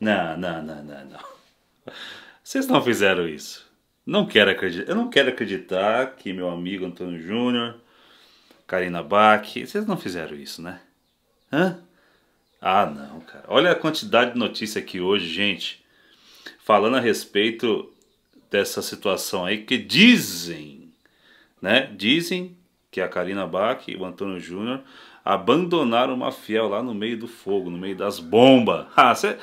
Não, não, não, não, não. Vocês não fizeram isso. Não quero acreditar. Eu não quero acreditar que meu amigo Antônio Júnior, Karina Bach, vocês não fizeram isso, né? Hã? Ah, não, cara. Olha a quantidade de notícia aqui hoje, gente, falando a respeito dessa situação aí que dizem, né? Dizem que a Karina Bach e o Antônio Júnior abandonaram uma fiel lá no meio do fogo, no meio das bombas. Ah, você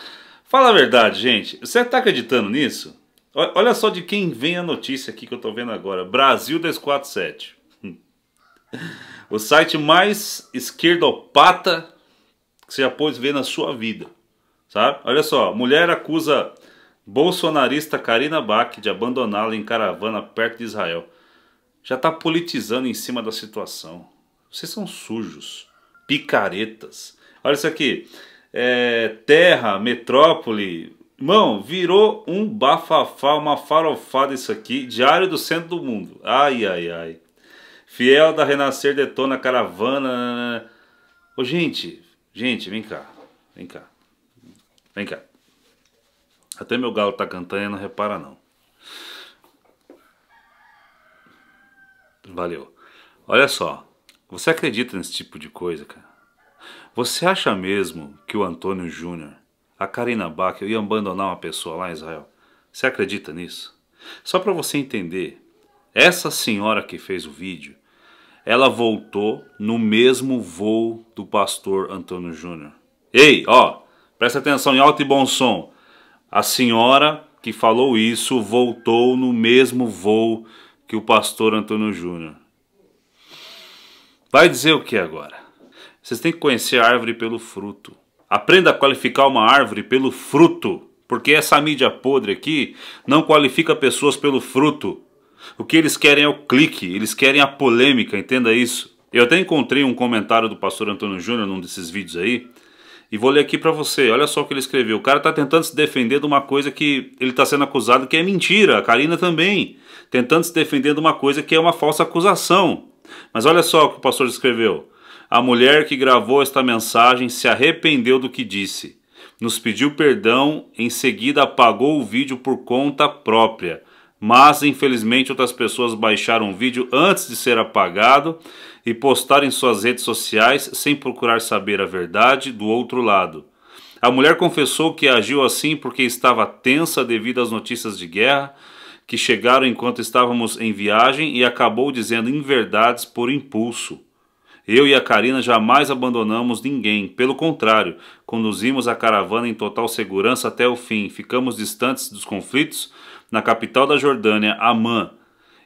Fala a verdade, gente. Você está acreditando nisso? Olha só de quem vem a notícia aqui que eu estou vendo agora. Brasil 247. o site mais esquerdopata que você já pôs ver na sua vida. Sabe? Olha só, mulher acusa bolsonarista Karina Bach de abandoná-la em caravana perto de Israel. Já está politizando em cima da situação. Vocês são sujos, picaretas. Olha isso aqui é, terra, metrópole. mão virou um bafafá, uma farofada isso aqui. Diário do centro do mundo. Ai, ai, ai. Fiel da Renascer detona caravana. Né, né, né. Ô, gente, gente, vem cá. Vem cá. Vem cá. Até meu galo tá cantando, não repara não. Valeu. Olha só. Você acredita nesse tipo de coisa, cara? Você acha mesmo que o Antônio Júnior, a Karina Bach, ia abandonar uma pessoa lá em Israel? Você acredita nisso? Só para você entender, essa senhora que fez o vídeo, ela voltou no mesmo voo do pastor Antônio Júnior. Ei, ó, presta atenção em alto e bom som. A senhora que falou isso voltou no mesmo voo que o pastor Antônio Júnior. Vai dizer o que agora? Vocês têm que conhecer a árvore pelo fruto. Aprenda a qualificar uma árvore pelo fruto, porque essa mídia podre aqui não qualifica pessoas pelo fruto. O que eles querem é o clique, eles querem a polêmica, entenda isso. Eu até encontrei um comentário do pastor Antônio Júnior num desses vídeos aí, e vou ler aqui para você. Olha só o que ele escreveu. O cara tá tentando se defender de uma coisa que ele tá sendo acusado que é mentira. A Karina também. Tentando se defender de uma coisa que é uma falsa acusação. Mas olha só o que o pastor escreveu a mulher que gravou esta mensagem se arrependeu do que disse, nos pediu perdão, em seguida apagou o vídeo por conta própria. Mas infelizmente outras pessoas baixaram o vídeo antes de ser apagado e postaram em suas redes sociais sem procurar saber a verdade do outro lado. A mulher confessou que agiu assim porque estava tensa devido às notícias de guerra que chegaram enquanto estávamos em viagem e acabou dizendo inverdades por impulso. Eu e a Karina jamais abandonamos ninguém, pelo contrário, conduzimos a caravana em total segurança até o fim. Ficamos distantes dos conflitos na capital da Jordânia, Amã,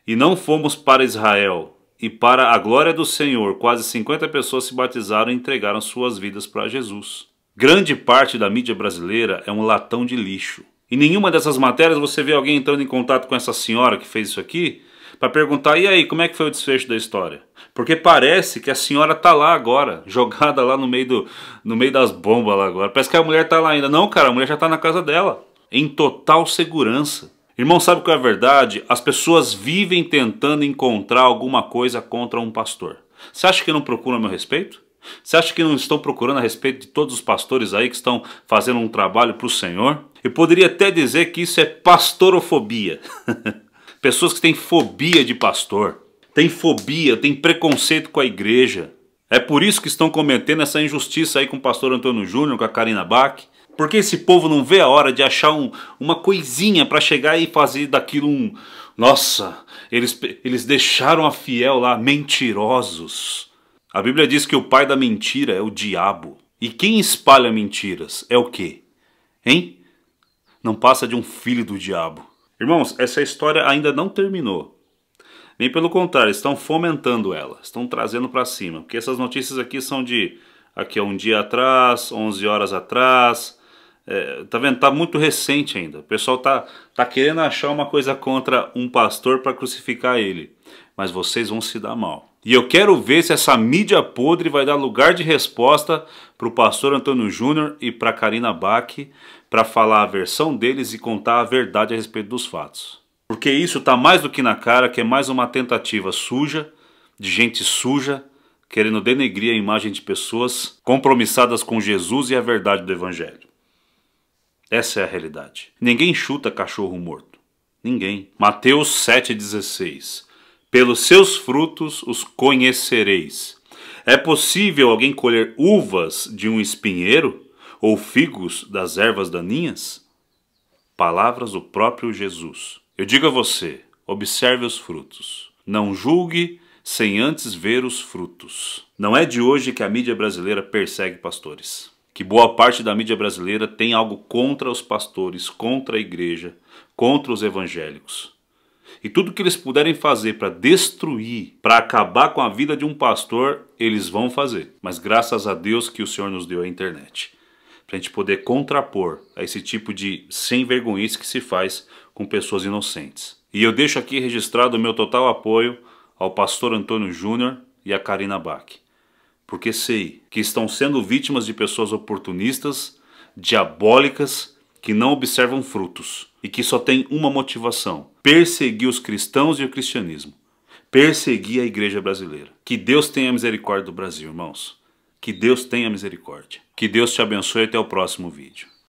e não fomos para Israel. E para a glória do Senhor, quase 50 pessoas se batizaram e entregaram suas vidas para Jesus. Grande parte da mídia brasileira é um latão de lixo. Em nenhuma dessas matérias você vê alguém entrando em contato com essa senhora que fez isso aqui para perguntar: e aí, como é que foi o desfecho da história? Porque parece que a senhora tá lá agora, jogada lá no meio, do, no meio das bombas lá agora. Parece que a mulher tá lá ainda. Não, cara, a mulher já tá na casa dela, em total segurança. Irmão, sabe qual é a verdade? As pessoas vivem tentando encontrar alguma coisa contra um pastor. Você acha que não procuram meu respeito? Você acha que não estão procurando a respeito de todos os pastores aí que estão fazendo um trabalho para o Senhor? Eu poderia até dizer que isso é pastorofobia. Pessoas que têm fobia de pastor têm fobia, têm preconceito com a igreja. É por isso que estão cometendo essa injustiça aí com o pastor Antônio Júnior, com a Karina Bach. Porque esse povo não vê a hora de achar um, uma coisinha para chegar e fazer daquilo um. Nossa, eles, eles deixaram a fiel lá, mentirosos. A Bíblia diz que o pai da mentira é o diabo. E quem espalha mentiras é o quê? Hein? Não passa de um filho do diabo. Irmãos, essa história ainda não terminou. Bem pelo contrário, estão fomentando ela, estão trazendo para cima. Porque essas notícias aqui são de aqui é um dia atrás, 11 horas atrás. É, tá vendo? Tá muito recente ainda. O pessoal tá, tá querendo achar uma coisa contra um pastor para crucificar ele. Mas vocês vão se dar mal. E eu quero ver se essa mídia podre vai dar lugar de resposta para o pastor Antônio Júnior e para Karina Bach para falar a versão deles e contar a verdade a respeito dos fatos. Porque isso está mais do que na cara que é mais uma tentativa suja, de gente suja, querendo denegrir a imagem de pessoas compromissadas com Jesus e a verdade do Evangelho. Essa é a realidade. Ninguém chuta cachorro morto. Ninguém. Mateus 7,16 Pelos seus frutos os conhecereis. É possível alguém colher uvas de um espinheiro ou figos das ervas daninhas? Palavras do próprio Jesus. Eu digo a você: observe os frutos. Não julgue sem antes ver os frutos. Não é de hoje que a mídia brasileira persegue pastores. Que boa parte da mídia brasileira tem algo contra os pastores, contra a igreja, contra os evangélicos. E tudo que eles puderem fazer para destruir, para acabar com a vida de um pastor, eles vão fazer. Mas graças a Deus que o Senhor nos deu a internet. Para a gente poder contrapor a esse tipo de sem vergonhice que se faz com pessoas inocentes. E eu deixo aqui registrado o meu total apoio ao pastor Antônio Júnior e à Karina Bach, porque sei que estão sendo vítimas de pessoas oportunistas, diabólicas, que não observam frutos e que só têm uma motivação: perseguir os cristãos e o cristianismo, perseguir a igreja brasileira. Que Deus tenha misericórdia do Brasil, irmãos. Que Deus tenha misericórdia. Que Deus te abençoe e até o próximo vídeo.